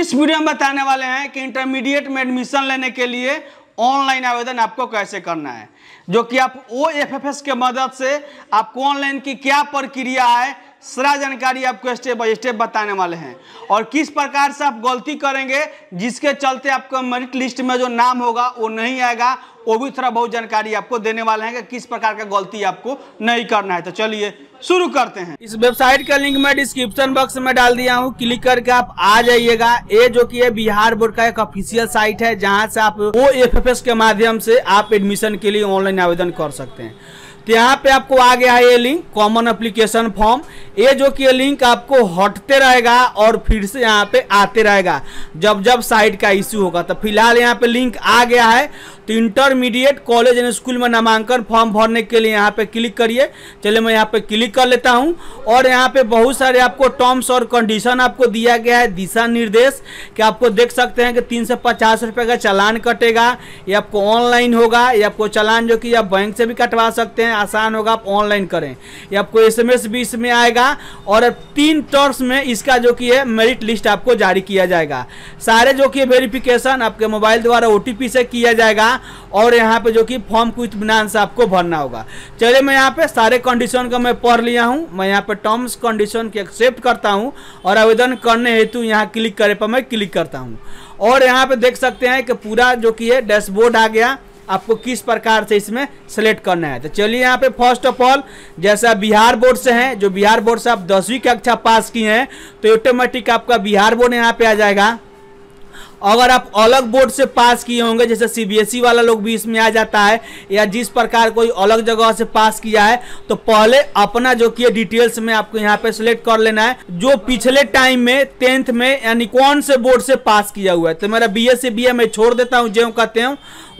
इस वीडियो में बताने वाले हैं कि इंटरमीडिएट में एडमिशन लेने के लिए ऑनलाइन आवेदन आपको कैसे करना है जो कि आप ओ एफ एफ एस के मदद से आपको ऑनलाइन की क्या प्रक्रिया है सारा जानकारी आपको स्टेप बाय स्टेप बताने वाले हैं और किस प्रकार से आप गलती करेंगे जिसके चलते आपको मेरिट लिस्ट में जो नाम होगा वो नहीं आएगा वो भी थोड़ा बहुत जानकारी आपको देने वाले हैं कि किस प्रकार का गलती आपको नहीं करना है तो चलिए शुरू करते हैं इस वेबसाइट का लिंक मैं डिस्क्रिप्शन बॉक्स में डाल दिया हूँ क्लिक करके आप आ जाइएगा ये जो कि है बिहार बोर्ड का एक ऑफिशियल साइट है जहाँ से आप ओ के माध्यम से आप एडमिशन के लिए ऑनलाइन आवेदन कर सकते हैं तो यहाँ पे आपको आ गया है ये लिंक कॉमन अप्लीकेशन फॉर्म ये जो कि लिंक आपको हटते रहेगा और फिर से यहाँ पे आते रहेगा जब जब साइट का इश्यू होगा तो फिलहाल यहाँ पे लिंक आ गया है तो इंटरमीडिएट कॉलेज एंड स्कूल में नामांकन फॉर्म भरने के लिए यहाँ पे क्लिक करिए चलिए मैं यहाँ पे क्लिक कर लेता हूँ और यहाँ पे बहुत सारे आपको टर्म्स और कंडीशन आपको दिया गया है दिशा निर्देश कि आपको देख सकते हैं कि तीन सौ पचास रुपये का चालान कटेगा या आपको ऑनलाइन होगा या आपको चलान जो कि आप बैंक से भी कटवा सकते हैं आसान होगा आप ऑनलाइन करें या आपको एस एम भी इसमें आएगा और तीन टर्म्स में इसका जो कि है मेरिट लिस्ट आपको जारी किया जाएगा सारे जो कि वेरिफिकेशन आपके मोबाइल द्वारा ओ से किया जाएगा होगा और यहाँ पे जो कि फॉर्म को इतमान से आपको भरना होगा चलिए मैं यहाँ पे सारे कंडीशन का मैं पढ़ लिया हूँ मैं यहाँ पे टर्म्स कंडीशन के एक्सेप्ट करता हूँ और आवेदन करने हेतु यहाँ क्लिक करे पर मैं क्लिक करता हूँ और यहाँ पे देख सकते हैं कि पूरा जो कि है डैशबोर्ड आ गया आपको किस प्रकार से इसमें सेलेक्ट करना है तो चलिए यहाँ पे फर्स्ट ऑफ ऑल जैसा बिहार बोर्ड से हैं जो बिहार बोर्ड से आप दसवीं कक्षा पास किए हैं तो ऑटोमेटिक आपका बिहार बोर्ड यहाँ पे आ जाएगा अगर आप अलग बोर्ड से पास किए होंगे जैसे सीबीएसई e वाला लोग भी इसमें आ जाता है या जिस प्रकार कोई अलग जगह से पास किया है तो पहले अपना जो कि डिटेल्स में आपको यहाँ पे सिलेक्ट कर लेना है जो पिछले टाइम में टेंथ में यानी कौन से बोर्ड से पास किया हुआ है तो मेरा बी एस मैं छोड़ देता हूँ जो कहते हूँ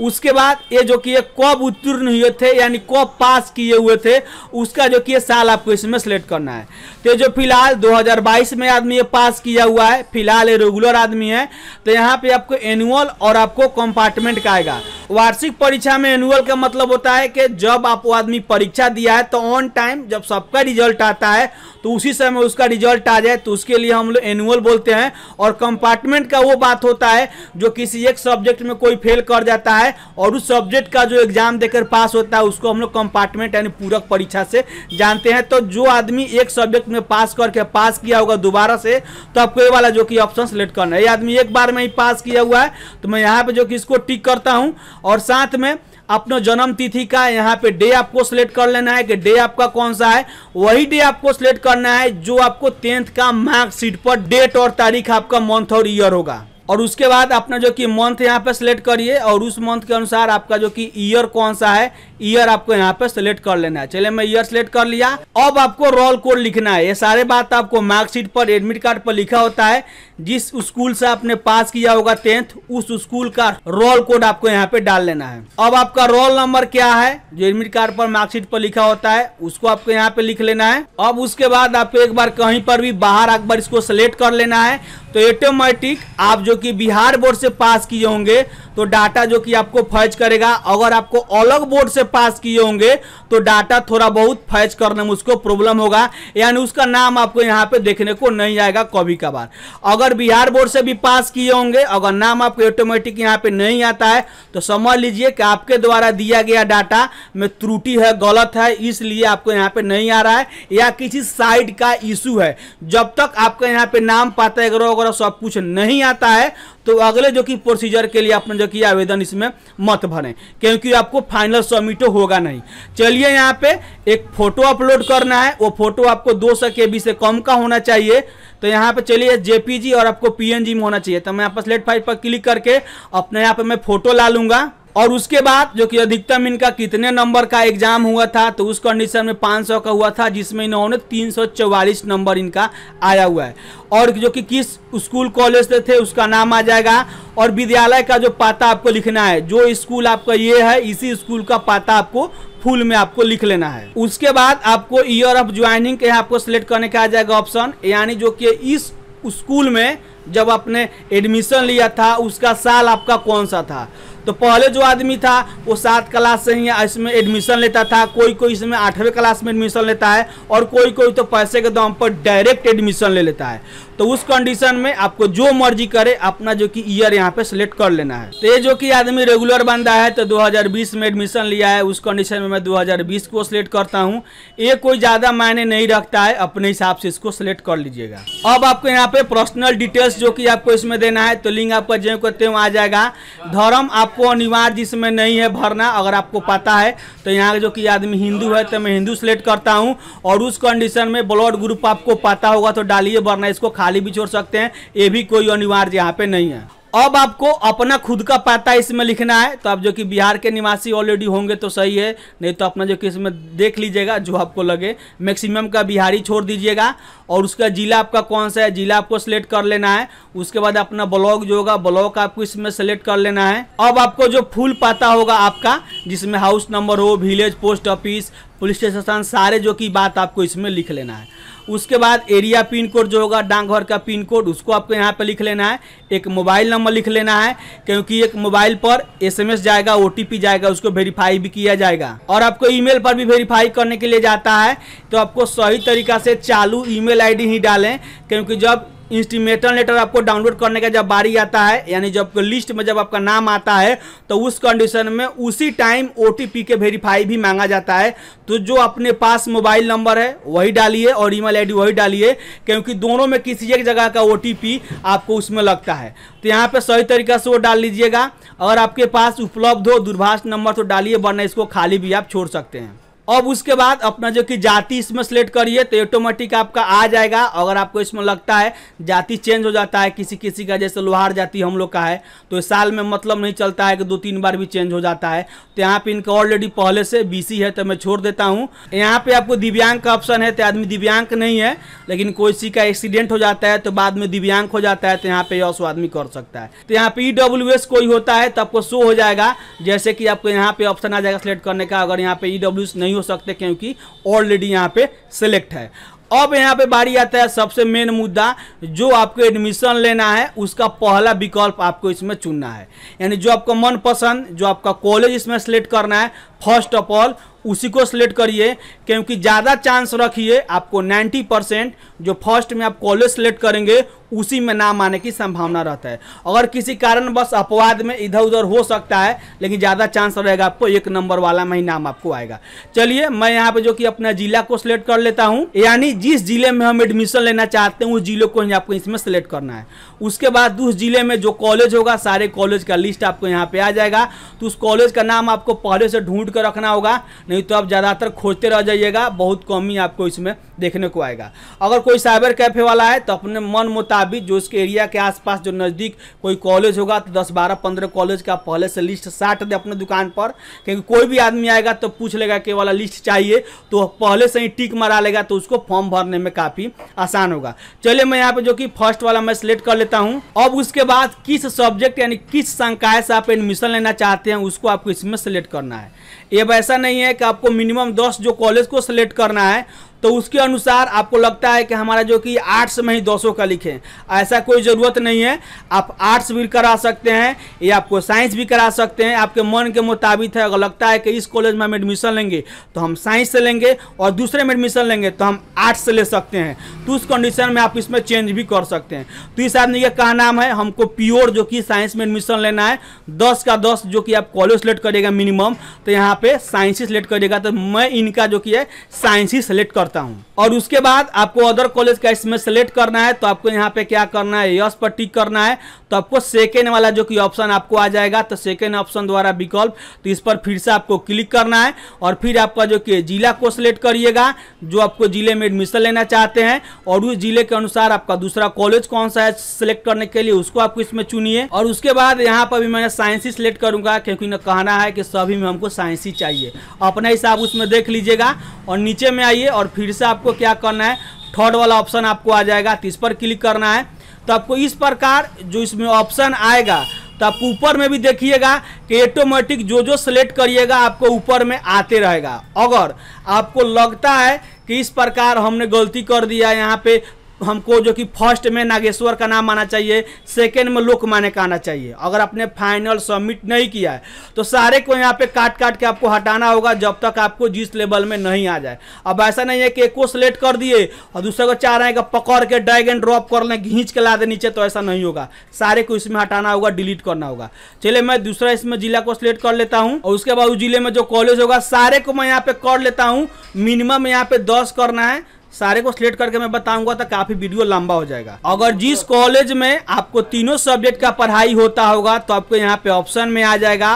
उसके बाद ये जो कि कब उत्तीर्ण हुए थे यानी कब पास किए हुए थे उसका जो कि साल आपको इसमें सेलेक्ट करना है तो जो फिलहाल 2022 में आदमी ये पास किया हुआ है फिलहाल ये रेगुलर आदमी है तो यहाँ यहाँ पे आपको एनुअल और आपको कंपार्टमेंट का आएगा वार्षिक परीक्षा में एनुअल का मतलब होता है कि जब आप वो आदमी परीक्षा दिया है तो ऑन टाइम जब सबका रिजल्ट आता है तो उसी समय उसका रिजल्ट आ जाए तो उसके लिए हम लोग एनुअल बोलते हैं और कंपार्टमेंट का वो बात होता है जो किसी एक सब्जेक्ट में कोई फेल कर जाता है और उस सब्जेक्ट का जो एग्जाम देकर पास होता है उसको हम लोग कंपार्टमेंट यानी पूरक परीक्षा से जानते हैं तो जो आदमी एक सब्जेक्ट में पास करके पास किया होगा दोबारा से तो आपको ये वाला जो कि ऑप्शन सेलेक्ट करना है ये आदमी एक बार में ही पास किया हुआ है तो मैं यहाँ पे जो कि इसको टिक करता हूँ और साथ में अपना जन्म तिथि का यहाँ पे डे आपको सिलेक्ट कर लेना है कि डे आपका कौन सा है वही डे आपको सिलेक्ट करना है जो आपको टेंथ का मार्कशीट पर डेट और तारीख आपका मंथ और ईयर होगा और उसके बाद अपना जो कि मंथ यहाँ पे सिलेक्ट करिए और उस मंथ के अनुसार आपका जो कि ईयर कौन सा है ईयर आपको यहाँ पे सिलेक्ट कर लेना है चले मैं ईयर सिलेक्ट कर लिया अब आपको रोल कोड लिखना है ये सारे बात आपको मार्कशीट पर एडमिट कार्ड पर लिखा होता है जिस स्कूल से आपने पास किया होगा टेंथ उस स्कूल का रोल कोड आपको यहाँ पे डाल लेना है अब आपका रोल नंबर क्या है जो एडमिट कार्ड पर मार्कशीट पर लिखा होता है उसको आपको यहाँ पे लिख लेना है अब उसके बाद आपको एक बार कहीं पर भी बाहर एक बार इसको सिलेक्ट कर लेना है तो ऑटोमेटिक आप जो कि बिहार बोर्ड से पास किए होंगे तो डाटा जो कि आपको फर्ज करेगा अगर आपको अलग बोर्ड से पास किए होंगे तो डाटा थोड़ा बहुत फैच करने में उसको प्रॉब्लम होगा यानी उसका नाम आपको यहाँ पे देखने को नहीं आएगा कभी कभार अगर बिहार बोर्ड से भी पास किए होंगे अगर नाम आपको ऑटोमेटिक यहाँ पे नहीं आता है तो समझ लीजिए कि आपके द्वारा दिया गया डाटा में त्रुटि है गलत है इसलिए आपको यहाँ पे नहीं आ रहा है या किसी साइड का इशू है जब तक आपका यहाँ पे नाम पाता वगैरह सब कुछ नहीं आता है तो अगले जो कि प्रोसीजर के लिए अपने जो कि आवेदन इसमें मत भरें क्योंकि आपको फाइनल सबमिट होगा नहीं चलिए यहाँ पे एक फोटो अपलोड करना है वो फोटो आपको दो सौ के से कम का होना चाहिए तो यहाँ पे चलिए जेपीजी और आपको पीएनजी में होना चाहिए तो मैं यहाँ पर स्लेट फाइव पर क्लिक करके अपने यहाँ पे मैं फोटो ला लूँगा और उसके बाद जो कि अधिकतम इनका कितने नंबर का एग्जाम हुआ था तो उस कंडीशन में 500 का हुआ था जिसमें इन्होंने 344 नंबर इनका आया हुआ है और जो कि किस स्कूल कॉलेज से थे उसका नाम आ जाएगा और विद्यालय का जो पाता आपको लिखना है जो स्कूल आपका ये है इसी स्कूल का पाता आपको फुल में आपको लिख लेना है उसके बाद आपको ईयर ऑफ ज्वाइनिंग के आपको सिलेक्ट करने का आ जाएगा ऑप्शन यानी जो कि इस स्कूल में जब आपने एडमिशन लिया था उसका साल आपका कौन सा था तो पहले जो आदमी था वो सात क्लास से ही इसमें एडमिशन लेता था कोई कोई इसमें आठवें क्लास में एडमिशन लेता है और कोई कोई तो पैसे के दम पर डायरेक्ट एडमिशन ले लेता है तो उस कंडीशन में आपको जो मर्जी करे अपना जो कि ईयर यहाँ पे सिलेक्ट कर लेना है तो ये जो कि आदमी रेगुलर बंदा है तो 2020 में एडमिशन लिया है उस कंडीशन में मैं 2020 को सिलेक्ट करता हूँ ये कोई ज़्यादा मायने नहीं रखता है अपने हिसाब से इसको सिलेक्ट कर लीजिएगा अब आपको यहाँ पे पर्सनल डिटेल्स जो कि आपको इसमें देना है तो लिंक आपका जो करते हुए आ जाएगा धर्म आप आपको अनिवार्य इसमें नहीं है भरना अगर आपको पता है तो यहाँ जो कि आदमी हिंदू है तो मैं हिंदू सेलेक्ट करता हूँ और उस कंडीशन में ब्लड ग्रुप आपको पता होगा तो डालिए वरना इसको खाली भी छोड़ सकते हैं ये भी कोई अनिवार्य यहाँ पे नहीं है अब आपको अपना खुद का पता इसमें लिखना है तो आप जो कि बिहार के निवासी ऑलरेडी होंगे तो सही है नहीं तो अपना जो कि इसमें देख लीजिएगा जो आपको लगे मैक्सिमम का बिहारी छोड़ दीजिएगा और उसका ज़िला आपका कौन सा है ज़िला आपको सेलेक्ट कर लेना है उसके बाद अपना ब्लॉक जो होगा ब्लॉक आपको इसमें सेलेक्ट कर लेना है अब आपको जो फुल पता होगा आपका जिसमें हाउस नंबर हो village post office police station सारे जो कि बात आपको इसमें लिख लेना है उसके बाद एरिया पिन कोड जो होगा डांगघर का पिन कोड उसको आपको यहाँ पर लिख लेना है एक मोबाइल नंबर लिख लेना है क्योंकि एक मोबाइल पर एसएमएस जाएगा ओटीपी जाएगा उसको वेरीफाई भी किया जाएगा और आपको ईमेल पर भी वेरीफाई करने के लिए जाता है तो आपको सही तरीका से चालू ईमेल आईडी ही डालें क्योंकि जब इंस्टीमेटल लेटर आपको डाउनलोड करने का जब बारी आता है यानी जब लिस्ट में जब आपका नाम आता है तो उस कंडीशन में उसी टाइम ओ के वेरीफाई भी मांगा जाता है तो जो अपने पास मोबाइल नंबर है वही डालिए और ईमेल आईडी वही डालिए क्योंकि दोनों में किसी एक जगह का ओ आपको उसमें लगता है तो यहाँ पर सही तरीका से वो डाल लीजिएगा और आपके पास उपलब्ध हो दूरभाष नंबर तो डालिए वरना इसको खाली भी आप छोड़ सकते हैं अब उसके बाद अपना जो कि जाति इसमें सेलेक्ट करिए तो ऑटोमेटिक आपका आ जाएगा अगर आपको इसमें लगता है जाति चेंज हो जाता है किसी किसी का जैसे लोहार जाति हम लोग का है तो साल में मतलब नहीं चलता है कि दो तीन बार भी चेंज हो जाता है तो यहाँ पे इनका ऑलरेडी पहले से बीसी है तो मैं छोड़ देता हूँ यहाँ पे आपको दिव्यांग का ऑप्शन है तो आदमी दिव्यांग नहीं है लेकिन कोई सी का एक्सीडेंट हो जाता है तो बाद में दिव्यांग हो जाता है तो यहाँ पे यश आदमी कर सकता है तो यहाँ पे ई e कोई होता है तो आपको शो हो जाएगा जैसे कि आपको यहाँ पे ऑप्शन आ जाएगा सिलेक्ट करने का अगर यहाँ पे ई e नहीं नहीं हो सकते क्योंकि ऑलरेडी यहाँ पे सिलेक्ट है अब यहाँ पे बारी आता है सबसे मेन मुद्दा जो आपको एडमिशन लेना है उसका पहला विकल्प आपको इसमें चुनना है यानी जो आपका मनपसंद जो आपका कॉलेज इसमें सेलेक्ट करना है फर्स्ट ऑफ ऑल उसी को सिलेक्ट करिए क्योंकि ज़्यादा चांस रखिए आपको 90 परसेंट जो फर्स्ट में आप कॉलेज सेलेक्ट करेंगे उसी में नाम आने की संभावना रहता है अगर किसी कारण बस अपवाद में इधर उधर हो सकता है लेकिन ज़्यादा चांस रहेगा आपको एक नंबर वाला में ही नाम आपको आएगा चलिए मैं यहाँ पे जो कि अपना जिला को सिलेक्ट कर लेता हूँ यानी जिस जिले में हम एडमिशन लेना चाहते हैं उस जिले को ही आपको इसमें सेलेक्ट करना है उसके बाद तो उस जिले में जो कॉलेज होगा सारे कॉलेज का लिस्ट आपको यहाँ पे आ जाएगा तो उस कॉलेज का नाम आपको पहले से ढूंढ कर रखना होगा नहीं तो आप ज़्यादातर खोजते रह जाइएगा बहुत कम ही आपको इसमें देखने को आएगा अगर कोई साइबर कैफ़े वाला है तो अपने मन मुताबिक जो इसके एरिया के आसपास जो नज़दीक कोई कॉलेज होगा तो दस बारह पंद्रह कॉलेज का पहले से लिस्ट साट दे अपने दुकान पर क्योंकि कोई भी आदमी आएगा तो पूछ लेगा कि वाला लिस्ट चाहिए तो पहले से ही टिक मरा लेगा तो उसको फॉर्म भरने में काफ़ी आसान होगा चलिए मैं यहाँ पे जो कि फर्स्ट वाला मैं सिलेक्ट कर लेता हूँ अब उसके बाद किस सब्जेक्ट यानी किस संकाय से आप एडमिशन लेना चाहते हैं उसको आपको इसमें सेलेक्ट करना है ये ऐसा नहीं है कि आपको मिनिमम दस जो कॉलेज को सेलेक्ट करना है तो उसके अनुसार आपको लगता है कि हमारा जो कि आर्ट्स में ही दो सौ का लिखें ऐसा कोई ज़रूरत नहीं है आप आर्ट्स भी करा सकते हैं या आपको साइंस भी करा सकते हैं आपके मन के मुताबिक है अगर लगता है कि इस कॉलेज में हम एडमिशन लेंगे तो हम साइंस से लेंगे और दूसरे में एडमिशन लेंगे तो हम आर्ट्स से ले सकते हैं तो उस कंडीशन में आप इसमें चेंज भी कर सकते हैं तो इस आदमी का कहा नाम है हमको प्योर जो कि साइंस में एडमिशन लेना है दस का दस जो कि आप कॉलेज सेलेक्ट करेगा मिनिमम तो यहाँ पे साइंस ही सेलेक्ट करेगा तो मैं इनका जो कि है साइंस ही सेलेक्ट करता Fortão. और उसके बाद आपको अदर कॉलेज का इसमें सेलेक्ट करना है तो आपको यहाँ पे क्या करना है यस पर टिक करना है तो आपको सेकेंड वाला जो कि ऑप्शन आपको आ जाएगा तो सेकेंड ऑप्शन द्वारा विकल्प तो इस पर फिर से आपको क्लिक करना है और फिर आपका जो कि जिला को सिलेक्ट करिएगा जो आपको जिले में एडमिशन लेना चाहते हैं और उस जिले के अनुसार आपका दूसरा कॉलेज कौन सा है सिलेक्ट करने के लिए उसको आपको इसमें चुनिए और उसके बाद यहाँ पर भी मैंने साइंस ही सिलेक्ट करूँगा क्योंकि न कहना है कि सभी में हमको साइंस ही चाहिए अपना हिसाब उसमें देख लीजिएगा और नीचे में आइए और फिर से आप आपको क्या करना है थर्ड वाला ऑप्शन आपको आ जाएगा तो इस पर क्लिक करना है तो आपको इस प्रकार जो इसमें ऑप्शन आएगा तो आप ऊपर में भी देखिएगा कि ऑटोमेटिक जो जो सेलेक्ट करिएगा आपको ऊपर में आते रहेगा अगर आपको लगता है कि इस प्रकार हमने गलती कर दिया यहाँ पे हमको जो कि फर्स्ट में नागेश्वर का नाम आना चाहिए सेकेंड में लोक माने का आना चाहिए अगर आपने फाइनल सबमिट नहीं किया है तो सारे को यहाँ पे काट काट के आपको हटाना होगा जब तक आपको जिस लेवल में नहीं आ जाए अब ऐसा नहीं है कि एक को सिलेक्ट कर दिए और दूसरे को चाह रहे हैं कि पकड़ के ड्रैग एंड ड्रॉप कर लें घींच के ला दे नीचे तो ऐसा नहीं होगा सारे को इसमें हटाना होगा डिलीट करना होगा चलिए मैं दूसरा इसमें जिला को सिलेक्ट कर लेता हूँ और उसके बाद उस जिले में जो कॉलेज होगा सारे को मैं यहाँ पे कर लेता हूँ मिनिमम यहाँ पे दस करना है सारे को सिलेक्ट करके मैं बताऊंगा तो काफी वीडियो लंबा हो जाएगा अगर जिस कॉलेज में आपको तीनों सब्जेक्ट का पढ़ाई होता होगा तो आपको यहाँ पे ऑप्शन में आ जाएगा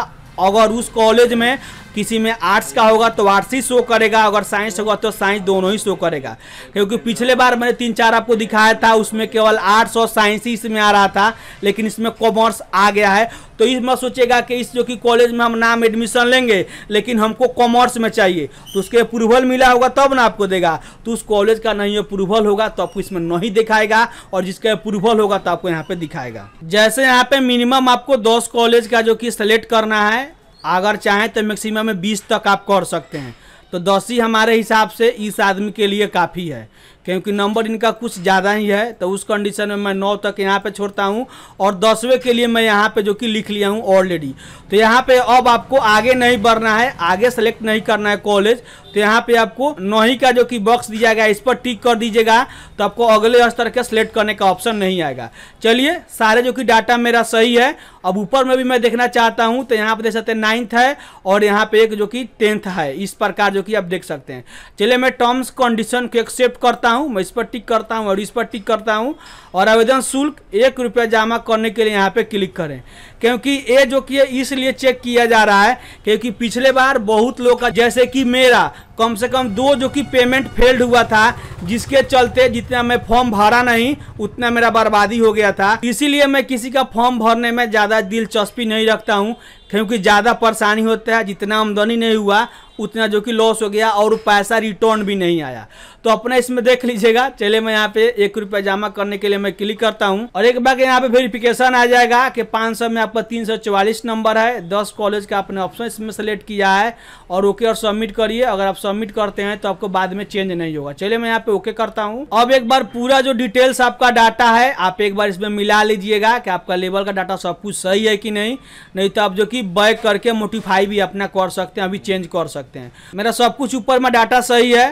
अगर उस कॉलेज में किसी में आर्ट्स का होगा तो आर्ट्स ही शो करेगा अगर साइंस होगा तो साइंस दोनों ही शो करेगा क्योंकि पिछले बार मैंने तीन चार आपको दिखाया था उसमें केवल आर्ट्स और साइंस ही इसमें आ रहा था लेकिन इसमें कॉमर्स आ गया है तो इस मत सोचेगा कि इस जो कि कॉलेज में हम नाम एडमिशन लेंगे लेकिन हमको कॉमर्स में चाहिए तो उसके अप्रूवल मिला होगा तब ना आपको देगा तो उस कॉलेज का नहीं अप्रूवल होगा तो आपको इसमें नहीं दिखाएगा और जिसका अप्रूवल होगा तो आपको यहाँ पे दिखाएगा जैसे यहाँ पे मिनिमम आपको दस कॉलेज का जो कि सेलेक्ट करना है अगर चाहें तो मैक्सिमम में बीस तक आप कर सकते हैं तो दोषी हमारे हिसाब से इस आदमी के लिए काफ़ी है क्योंकि नंबर इनका कुछ ज़्यादा ही है तो उस कंडीशन में मैं नौ तक यहाँ पे छोड़ता हूँ और दसवें के लिए मैं यहाँ पे जो कि लिख लिया हूँ ऑलरेडी तो यहाँ पे अब आपको आगे नहीं बढ़ना है आगे सेलेक्ट नहीं करना है कॉलेज तो यहाँ पे आपको नौ ही का जो कि बॉक्स दिया गया इस पर टिक कर दीजिएगा तो आपको अगले स्तर के सेलेक्ट करने का ऑप्शन नहीं आएगा चलिए सारे जो कि डाटा मेरा सही है अब ऊपर में भी मैं देखना चाहता हूँ तो यहाँ पर देख सकते हैं नाइन्थ है और यहाँ पे एक जो कि टेंथ है इस प्रकार जो कि आप देख सकते हैं चलिए मैं टर्म्स कंडीशन को एक्सेप्ट करता हूँ हूँ मैं इस पर टिक करता हूँ और इस पर टिक करता हूँ और आवेदन शुल्क एक रुपया जमा करने के लिए यहाँ पे क्लिक करें क्योंकि ये जो कि इसलिए चेक किया जा रहा है क्योंकि पिछले बार बहुत लोग का जैसे कि मेरा कम से कम दो जो कि पेमेंट फेल्ड हुआ था जिसके चलते जितना मैं फॉर्म भरा नहीं उतना मेरा बर्बादी हो गया था इसीलिए मैं किसी का फॉर्म भरने में ज़्यादा दिलचस्पी नहीं रखता हूँ क्योंकि ज़्यादा परेशानी होता है जितना आमदनी नहीं हुआ उतना जो कि लॉस हो गया और पैसा रिटर्न भी नहीं आया तो अपना इसमें देख लीजिएगा चले मैं यहाँ पे एक रुपया जमा करने के लिए मैं क्लिक करता हूँ और एक बार यहाँ पे वेरिफिकेशन आ जाएगा कि पाँच सौ में आपका 344 नंबर है 10 कॉलेज का आपने ऑप्शन इसमें सेलेक्ट किया है और ओके और सबमिट करिए अगर आप सबमिट करते हैं तो आपको बाद में चेंज नहीं होगा चलिए मैं यहाँ पे ओके करता हूँ अब एक बार पूरा जो डिटेल्स आपका डाटा है आप एक बार इसमें मिला लीजिएगा कि आपका लेवल का डाटा सब कुछ सही है कि नहीं नहीं तो आप जो कि बैक करके मोटिफाई भी अपना कर सकते हैं अभी चेंज कर सकते हैं मेरा सब कुछ ऊपर में डाटा सही है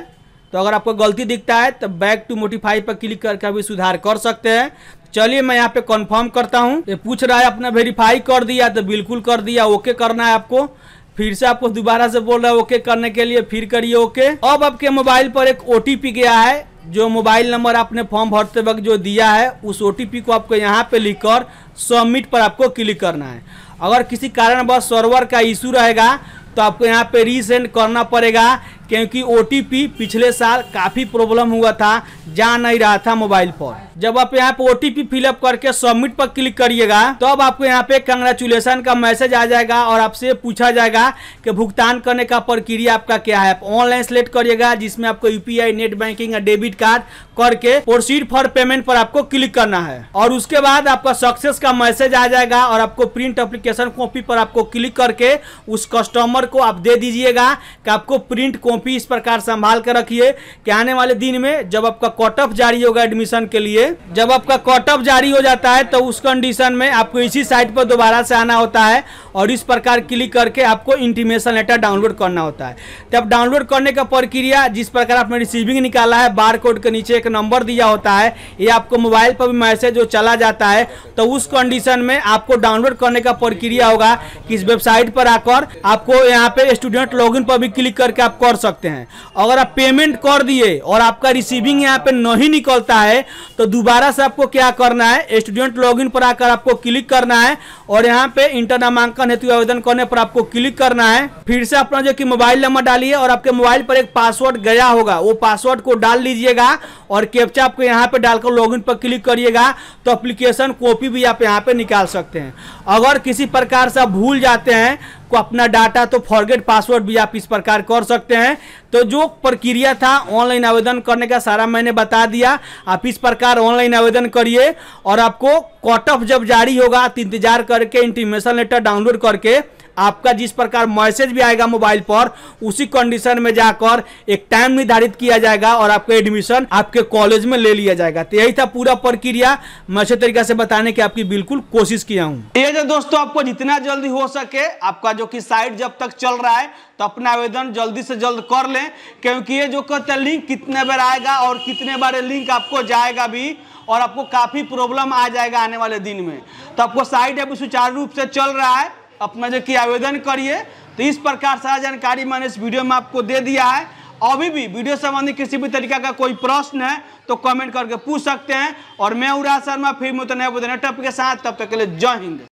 तो अगर आपको गलती दिखता है तो बैक टू मोटिफाई पर क्लिक करके अभी सुधार कर सकते हैं चलिए मैं यहाँ पे कंफर्म करता हूँ ये पूछ रहा है अपना वेरीफाई कर दिया तो बिल्कुल कर दिया ओके करना है आपको फिर से आपको दोबारा से बोल रहा है ओके करने के लिए फिर करिए ओके अब आपके मोबाइल पर एक ओ गया है जो मोबाइल नंबर आपने फॉर्म भरते वक्त जो दिया है उस ओ को आपको यहाँ पे लिख कर सबमिट पर आपको क्लिक करना है अगर किसी कारणवश सर्वर का इशू रहेगा तो आपको यहाँ पे रीसेंड करना पड़ेगा क्योंकि ओ पिछले साल काफ़ी प्रॉब्लम हुआ था जा नहीं रहा था मोबाइल पर जब आप यहाँ पे ओ टी फिलअप करके सबमिट पर क्लिक करिएगा तब तो आपको यहाँ पे कंग्रेचुलेसन का मैसेज आ जाएगा और आपसे पूछा जाएगा कि भुगतान करने का प्रक्रिया आपका क्या है आप ऑनलाइन सेलेक्ट करिएगा जिसमें आपको यूपीआई नेट बैंकिंग या डेबिट कार्ड करके प्रोसीड फॉर पेमेंट पर आपको क्लिक करना है और उसके बाद आपका सक्सेस का मैसेज आ जाएगा और आपको प्रिंट अप्लीकेशन कॉपी पर आपको क्लिक करके उस कस्टमर को आप दे दीजिएगा कि आपको प्रिंट कॉपी कॉपी इस प्रकार संभाल कर रखिए कि आने वाले दिन में जब आपका ऑफ जारी होगा एडमिशन के लिए जब आपका ऑफ जारी हो जाता है तो उस कंडीशन में आपको इसी साइट पर दोबारा से आना होता है और इस प्रकार क्लिक करके आपको इंटीमेशन लेटर डाउनलोड करना होता है तब तो डाउनलोड करने का प्रक्रिया जिस प्रकार आपने रिसीविंग निकाला है बार कोड के नीचे एक नंबर दिया होता है ये आपको मोबाइल पर भी मैसेज जो चला जाता है तो उस कंडीशन में आपको डाउनलोड करने का प्रक्रिया होगा कि इस वेबसाइट पर आकर आपको यहाँ पे स्टूडेंट लॉग पर भी क्लिक करके आप कर सकते सकते हैं अगर आप पेमेंट कर दिए और आपका रिसीविंग यहाँ पे नहीं निकलता है तो दोबारा से आपको क्या करना है स्टूडेंट लॉगिन पर आकर आपको क्लिक करना है और यहाँ पे इंटर नामांकन हेतु आवेदन करने पर आपको क्लिक करना है फिर से अपना जो कि मोबाइल नंबर डालिए और आपके मोबाइल पर एक पासवर्ड गया होगा वो पासवर्ड को डाल लीजिएगा और कैप्चा आपको यहाँ पे डालकर लॉगिन पर क्लिक करिएगा तो अप्लीकेशन कॉपी भी आप यहाँ पे निकाल सकते हैं अगर किसी प्रकार से भूल जाते हैं को अपना डाटा तो फॉरगेट पासवर्ड भी आप इस प्रकार कर सकते हैं तो जो प्रक्रिया था ऑनलाइन आवेदन करने का सारा मैंने बता दिया आप इस प्रकार ऑनलाइन आवेदन करिए और आपको कट ऑफ जब जारी होगा तो इंतजार करके इंटीमेशन लेटर डाउनलोड करके आपका जिस प्रकार मैसेज भी आएगा मोबाइल पर उसी कंडीशन में जाकर एक टाइम निर्धारित किया जाएगा और आपका एडमिशन आपके कॉलेज में ले लिया जाएगा तो यही था पूरा प्रक्रिया मैं अच्छे तरीके से बताने की आपकी बिल्कुल कोशिश किया हूँ दोस्तों आपको जितना जल्दी हो सके आपका जो की साइट जब तक चल रहा है तो अपना आवेदन जल्दी से जल्द कर लें क्योंकि ये जो कहते हैं लिंक कितने बार आएगा और कितने बार लिंक आपको जाएगा भी और आपको काफ़ी प्रॉब्लम आ जाएगा आने वाले दिन में तो आपको साइट अभी सुचारू रूप से चल रहा है अपना जो कि आवेदन करिए तो इस प्रकार सारा जानकारी मैंने इस वीडियो में आपको दे दिया है अभी भी वीडियो संबंधी किसी भी तरीका का कोई प्रश्न है तो कमेंट करके पूछ सकते हैं और मैं उरा शर्मा फिर मुझे नए टॉपिक के साथ तब तक के लिए जय हिंद